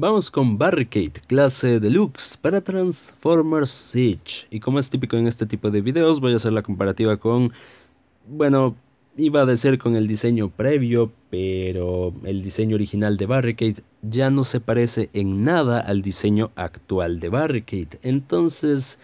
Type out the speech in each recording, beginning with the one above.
Vamos con Barricade, clase Deluxe para Transformers Siege. Y como es típico en este tipo de videos, voy a hacer la comparativa con... Bueno, iba a decir con el diseño previo, pero el diseño original de Barricade ya no se parece en nada al diseño actual de Barricade. Entonces,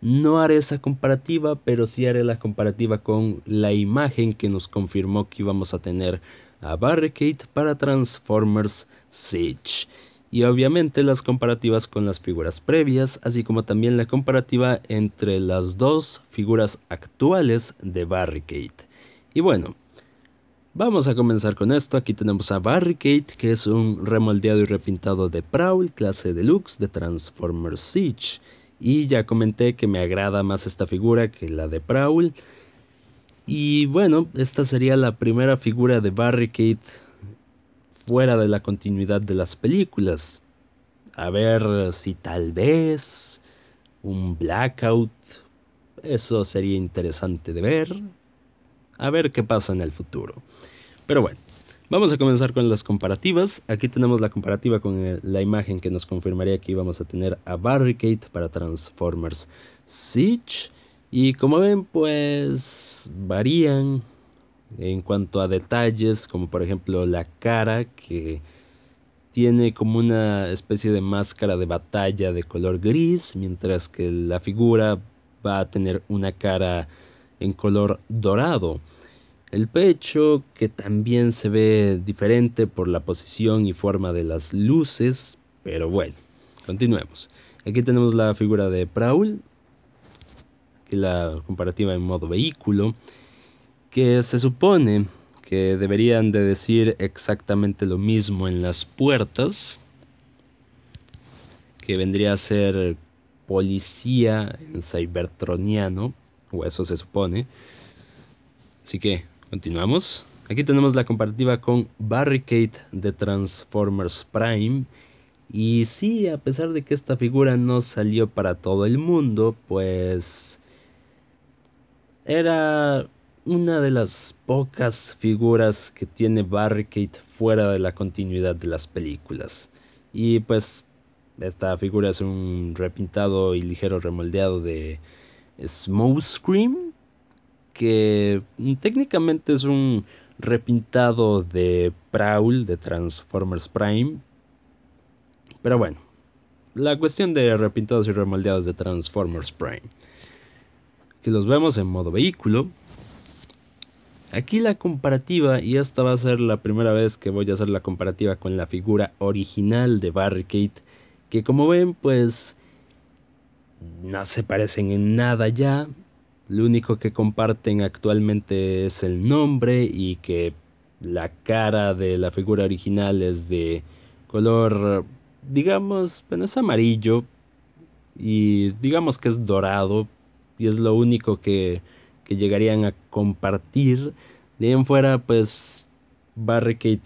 no haré esa comparativa, pero sí haré la comparativa con la imagen que nos confirmó que íbamos a tener a Barricade para Transformers Siege y obviamente las comparativas con las figuras previas, así como también la comparativa entre las dos figuras actuales de Barricade. Y bueno, Vamos a comenzar con esto. Aquí tenemos a Barricade, que es un remoldeado y repintado de Prowl, clase deluxe de Transformers Siege. Y ya comenté que me agrada más esta figura que la de Prowl. Y bueno, esta sería la primera figura de Barricade fuera de la continuidad de las películas. A ver si tal vez un blackout. Eso sería interesante de ver. A ver qué pasa en el futuro. Pero bueno, vamos a comenzar con las comparativas. Aquí tenemos la comparativa con eh, la imagen que nos confirmaría que íbamos a tener a Barricade para Transformers Siege. Y como ven, pues varían en cuanto a detalles, como por ejemplo la cara, que tiene como una especie de máscara de batalla de color gris, mientras que la figura va a tener una cara en color dorado. El pecho, que también se ve diferente por la posición y forma de las luces, pero bueno, continuemos. Aquí tenemos la figura de Praul, que la comparativa en modo vehículo que se supone que deberían de decir exactamente lo mismo en las puertas, que vendría a ser policía en cybertroniano, o eso se supone. Así que, continuamos. Aquí tenemos la comparativa con Barricade de Transformers Prime. Y sí, a pesar de que esta figura no salió para todo el mundo, pues era una de las pocas figuras que tiene Barricade fuera de la continuidad de las películas. Y pues esta figura es un repintado y ligero remoldeado de smooth Scream, que técnicamente es un repintado de Prowl de Transformers Prime. Pero bueno, la cuestión de repintados y remoldeados de Transformers Prime. Que los vemos en modo vehículo, Aquí la comparativa, y esta va a ser la primera vez que voy a hacer la comparativa con la figura original de Barricade, que como ven pues no se parecen en nada ya, lo único que comparten actualmente es el nombre y que la cara de la figura original es de color, digamos, bueno, es amarillo y digamos que es dorado y es lo único que que llegarían a compartir. De en fuera, pues Barricade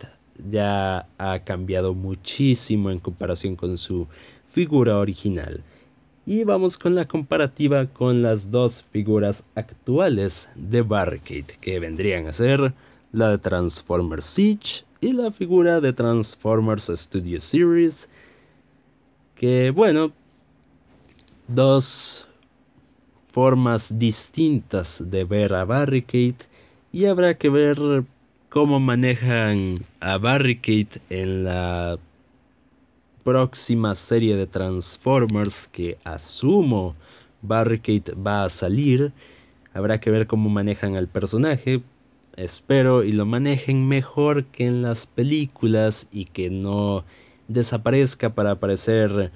ya ha cambiado muchísimo en comparación con su figura original. Y vamos con la comparativa con las dos figuras actuales de Barricade, que vendrían a ser la de Transformers Siege y la figura de Transformers Studio Series. Que bueno, dos formas distintas de ver a Barricade y habrá que ver cómo manejan a Barricade en la próxima serie de Transformers que asumo Barricade va a salir. Habrá que ver cómo manejan al personaje. Espero y lo manejen mejor que en las películas y que no desaparezca para aparecer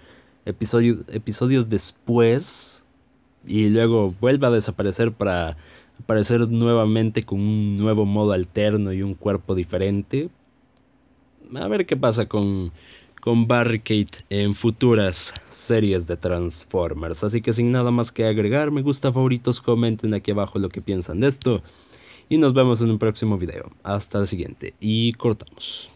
episodios después y luego vuelva a desaparecer para aparecer nuevamente con un nuevo modo alterno y un cuerpo diferente. A ver qué pasa con, con Barricade en futuras series de Transformers. Así que sin nada más que agregar, me gusta, favoritos, comenten aquí abajo lo que piensan de esto. Y nos vemos en un próximo video. Hasta el siguiente. Y cortamos.